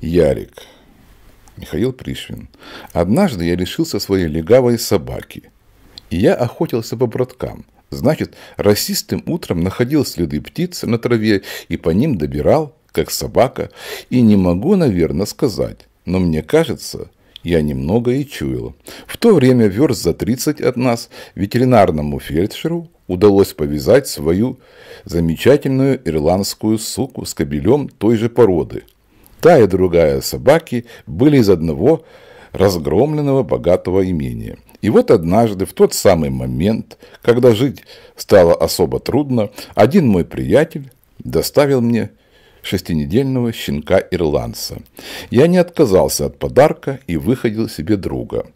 Ярик. Михаил Пришвин. Однажды я лишился своей легавой собаки. И я охотился по браткам. Значит, расистым утром находил следы птиц на траве и по ним добирал, как собака. И не могу, наверное, сказать, но мне кажется, я немного и чуял. В то время верст за 30 от нас ветеринарному фельдшеру удалось повязать свою замечательную ирландскую суку с кобелем той же породы – Та и другая собаки были из одного разгромленного богатого имения. И вот однажды, в тот самый момент, когда жить стало особо трудно, один мой приятель доставил мне шестинедельного щенка-ирландца. Я не отказался от подарка и выходил себе друга.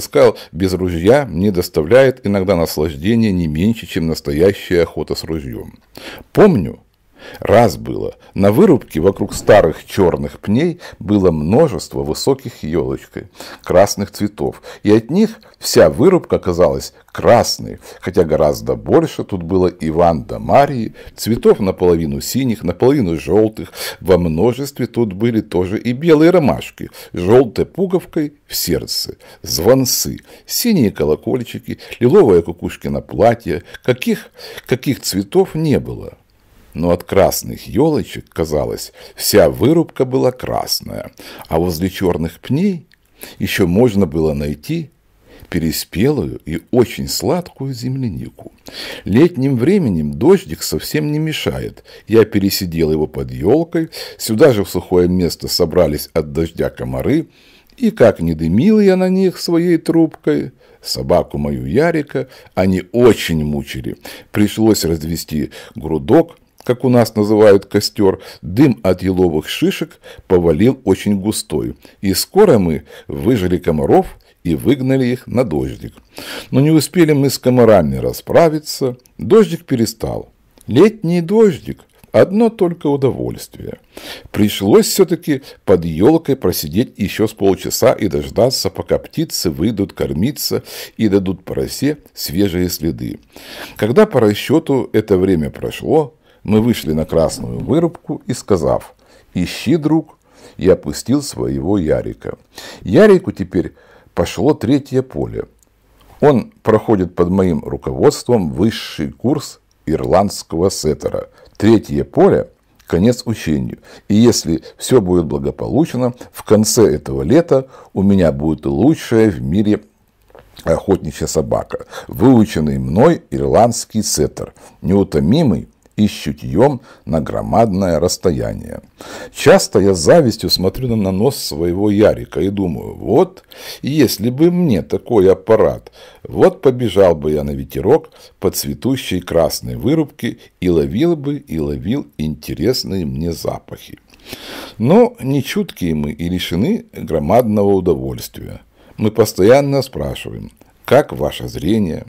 сказал: без ружья мне доставляет иногда наслаждение не меньше, чем настоящая охота с ружьем. Помню, Раз было, на вырубке вокруг старых черных пней было множество высоких елочкой красных цветов, и от них вся вырубка казалась красной, хотя гораздо больше тут было Иван да Марии, цветов наполовину синих, наполовину желтых, во множестве тут были тоже и белые ромашки, желтой пуговкой в сердце, звонцы, синие колокольчики, лиловые кукушки на платье, каких, каких цветов не было но ну, от красных елочек, казалось, вся вырубка была красная, а возле черных пней еще можно было найти переспелую и очень сладкую землянику. Летним временем дождик совсем не мешает. Я пересидел его под елкой, сюда же в сухое место собрались от дождя комары, и как не дымил я на них своей трубкой, собаку мою Ярика они очень мучили. Пришлось развести грудок, как у нас называют костер, дым от еловых шишек повалил очень густой, и скоро мы выжили комаров и выгнали их на дождик. Но не успели мы с комарами расправиться, дождик перестал. Летний дождик, одно только удовольствие. Пришлось все-таки под елкой просидеть еще с полчаса и дождаться, пока птицы выйдут кормиться и дадут поросе свежие следы. Когда по расчету это время прошло, мы вышли на красную вырубку и сказав «Ищи, друг», и опустил своего Ярика. Ярику теперь пошло третье поле. Он проходит под моим руководством высший курс ирландского сеттера. Третье поле – конец учению. И если все будет благополучно, в конце этого лета у меня будет лучшая в мире охотничья собака, выученный мной ирландский сеттер, неутомимый, и щутьем на громадное расстояние. Часто я с завистью смотрю на нос своего Ярика и думаю, вот, если бы мне такой аппарат, вот побежал бы я на ветерок по цветущей красной вырубке и ловил бы и ловил интересные мне запахи. Но не чуткие мы и лишены громадного удовольствия. Мы постоянно спрашиваем, как ваше зрение,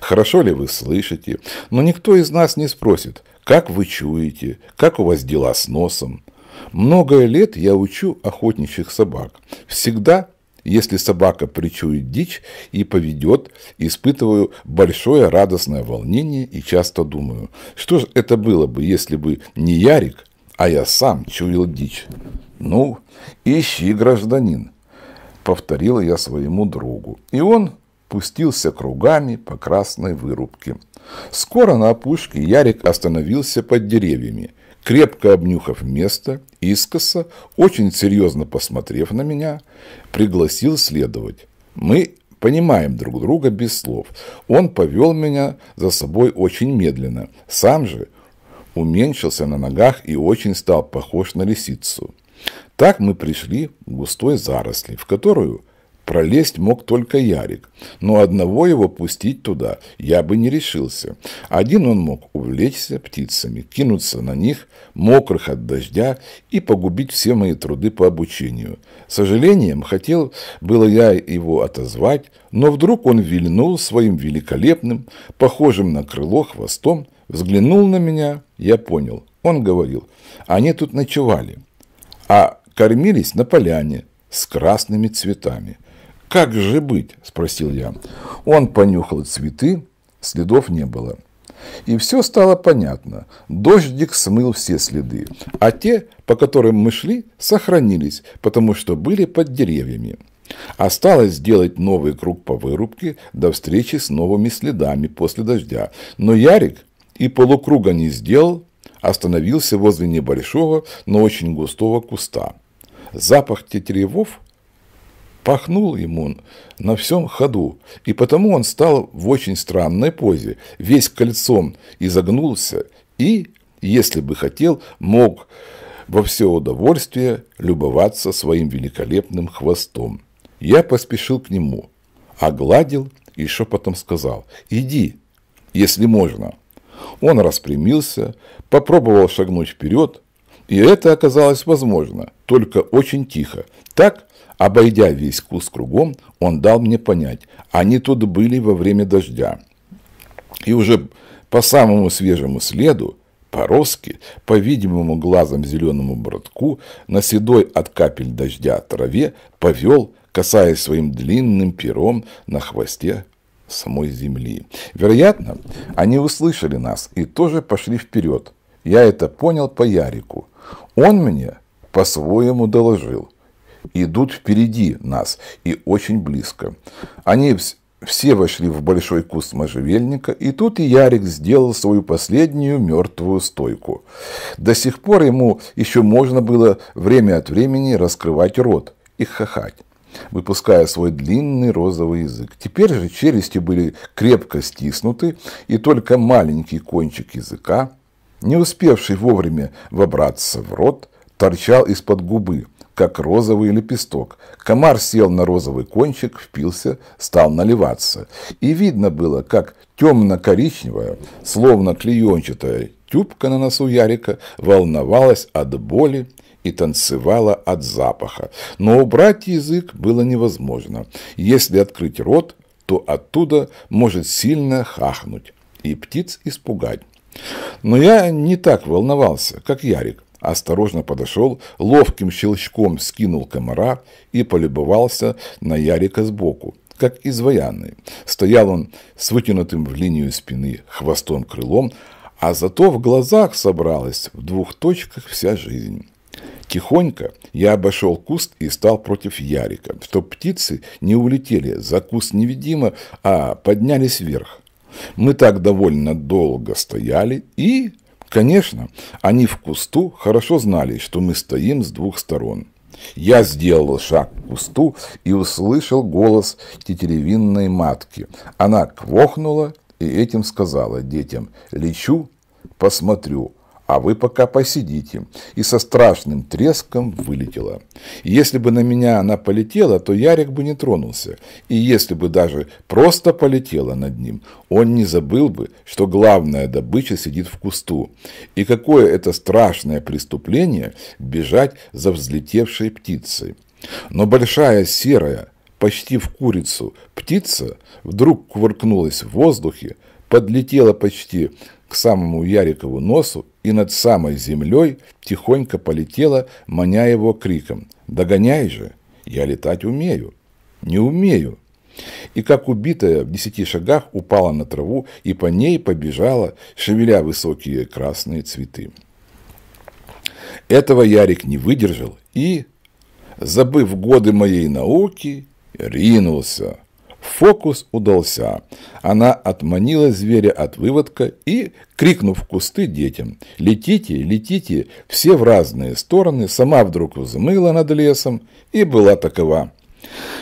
хорошо ли вы слышите, но никто из нас не спросит, как вы чуете, как у вас дела с носом. Много лет я учу охотничьих собак. Всегда, если собака причует дичь и поведет, испытываю большое радостное волнение и часто думаю, что же это было бы, если бы не Ярик, а я сам чуял дичь. Ну, ищи, гражданин, повторил я своему другу. И он пустился кругами по красной вырубке. Скоро на опушке Ярик остановился под деревьями, крепко обнюхав место, искоса, очень серьезно посмотрев на меня, пригласил следовать. Мы понимаем друг друга без слов. Он повел меня за собой очень медленно, сам же уменьшился на ногах и очень стал похож на лисицу. Так мы пришли в густой заросли, в которую Пролезть мог только Ярик, но одного его пустить туда я бы не решился. Один он мог увлечься птицами, кинуться на них, мокрых от дождя, и погубить все мои труды по обучению. С сожалением хотел было я его отозвать, но вдруг он вильнул своим великолепным, похожим на крыло хвостом, взглянул на меня, я понял. Он говорил, они тут ночевали, а кормились на поляне с красными цветами. «Как же быть?» – спросил я. Он понюхал цветы, следов не было. И все стало понятно. Дождик смыл все следы, а те, по которым мы шли, сохранились, потому что были под деревьями. Осталось сделать новый круг по вырубке до встречи с новыми следами после дождя. Но Ярик и полукруга не сделал, остановился возле небольшого, но очень густого куста. Запах тетеревов Пахнул ему на всем ходу, и потому он стал в очень странной позе, весь кольцом изогнулся и, если бы хотел, мог во все удовольствие любоваться своим великолепным хвостом. Я поспешил к нему, огладил и шепотом сказал «Иди, если можно». Он распрямился, попробовал шагнуть вперед, и это оказалось возможно, только очень тихо, так, Обойдя весь куст кругом, он дал мне понять, они тут были во время дождя. И уже по самому свежему следу, по роске, по-видимому глазом зеленому бородку на седой от капель дождя траве повел, касаясь своим длинным пером на хвосте самой земли. Вероятно, они услышали нас и тоже пошли вперед. Я это понял по Ярику. Он мне по-своему доложил идут впереди нас и очень близко. Они все вошли в большой куст можжевельника, и тут и Ярик сделал свою последнюю мертвую стойку. До сих пор ему еще можно было время от времени раскрывать рот и хохать, выпуская свой длинный розовый язык. Теперь же челюсти были крепко стиснуты, и только маленький кончик языка, не успевший вовремя вобраться в рот, торчал из-под губы, как розовый лепесток. Комар сел на розовый кончик, впился, стал наливаться. И видно было, как темно-коричневая, словно клеенчатая тюбка на носу Ярика волновалась от боли и танцевала от запаха. Но убрать язык было невозможно. Если открыть рот, то оттуда может сильно хахнуть и птиц испугать. Но я не так волновался, как Ярик осторожно подошел, ловким щелчком скинул комара и полюбовался на Ярика сбоку, как изваянный. Стоял он с вытянутым в линию спины хвостом-крылом, а зато в глазах собралась в двух точках вся жизнь. Тихонько я обошел куст и стал против Ярика, чтоб птицы не улетели за куст невидимо, а поднялись вверх. Мы так довольно долго стояли и Конечно, они в кусту хорошо знали, что мы стоим с двух сторон. Я сделал шаг к кусту и услышал голос тетеревинной матки. Она квохнула и этим сказала детям «Лечу, посмотрю, а вы пока посидите. И со страшным треском вылетела. если бы на меня она полетела, то Ярик бы не тронулся. И если бы даже просто полетела над ним, он не забыл бы, что главная добыча сидит в кусту. И какое это страшное преступление бежать за взлетевшей птицей. Но большая серая, почти в курицу, птица вдруг кувыркнулась в воздухе, подлетела почти к самому Ярикову носу и над самой землей тихонько полетела, маня его криком «Догоняй же! Я летать умею! Не умею!» И как убитая в десяти шагах упала на траву и по ней побежала, шевеля высокие красные цветы. Этого Ярик не выдержал и, забыв годы моей науки, ринулся Фокус удался. Она отманила зверя от выводка и, крикнув в кусты детям, «Летите, летите!» все в разные стороны, сама вдруг взмыла над лесом и была такова.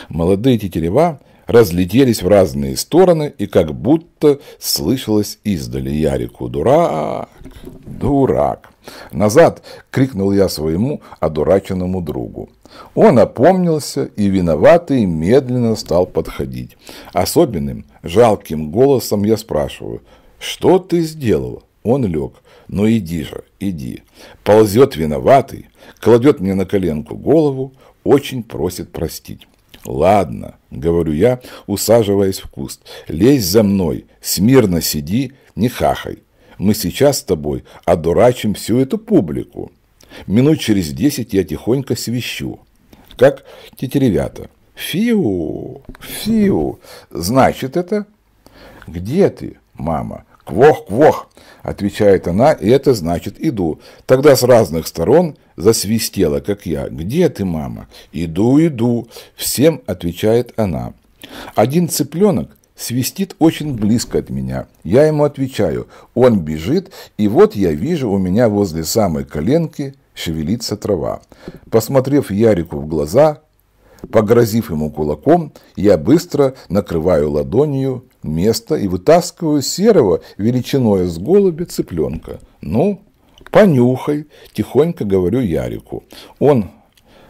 Молодые тетерева разлетелись в разные стороны, и как будто слышалось издали Ярику «Дурак! Дурак!» Назад крикнул я своему одураченному другу. Он опомнился и виноватый медленно стал подходить. Особенным, жалким голосом я спрашиваю, «Что ты сделал?» Он лег. «Ну иди же, иди». Ползет виноватый, кладет мне на коленку голову, очень просит простить. «Ладно», — говорю я, усаживаясь в куст, — «лезь за мной, смирно сиди, не хахай. Мы сейчас с тобой одурачим всю эту публику». Минут через десять я тихонько свищу, как тетеревята. Фиу, фиу, значит это? Где ты, мама? Квох, квох, отвечает она, и это значит иду. Тогда с разных сторон засвистела, как я. Где ты, мама? Иду, иду, всем отвечает она. Один цыпленок свистит очень близко от меня. Я ему отвечаю, он бежит, и вот я вижу у меня возле самой коленки шевелится трава. Посмотрев Ярику в глаза, погрозив ему кулаком, я быстро накрываю ладонью место и вытаскиваю серого величиной с голуби цыпленка. «Ну, понюхай!» – тихонько говорю Ярику. Он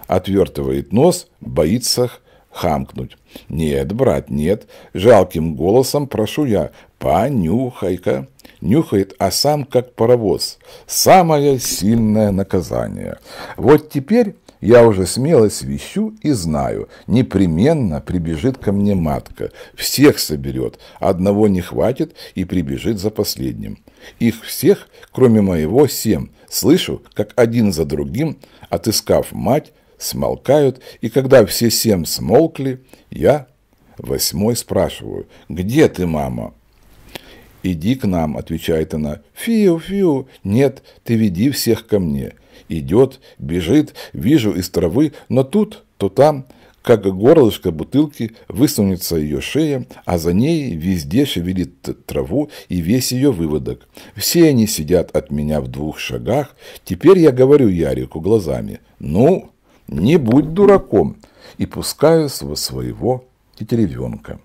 отвертывает нос, боится хамкнуть. «Нет, брат, нет!» — жалким голосом прошу я. «Понюхай-ка!» Нюхает, а сам как паровоз. Самое сильное наказание. Вот теперь я уже смело свищу и знаю, непременно прибежит ко мне матка, всех соберет, одного не хватит и прибежит за последним. Их всех, кроме моего, семь. Слышу, как один за другим, отыскав мать, смолкают, и когда все семь смолкли, я, восьмой, спрашиваю, «Где ты, мама?» «Иди к нам», — отвечает она. «Фиу, фиу! Нет, ты веди всех ко мне». Идет, бежит, вижу из травы, но тут, то там, как горлышко бутылки, высунется ее шея, а за ней везде шевелит траву и весь ее выводок. Все они сидят от меня в двух шагах. Теперь я говорю Ярику глазами. «Ну, не будь дураком, и пускаю своего, своего тетеревенка.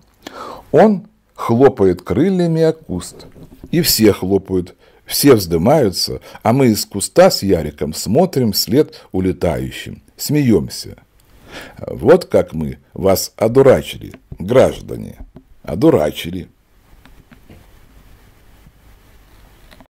Он хлопает крыльями о куст, и все хлопают, все вздымаются, а мы из куста с Яриком смотрим след улетающим, смеемся. Вот как мы вас одурачили, граждане, одурачили.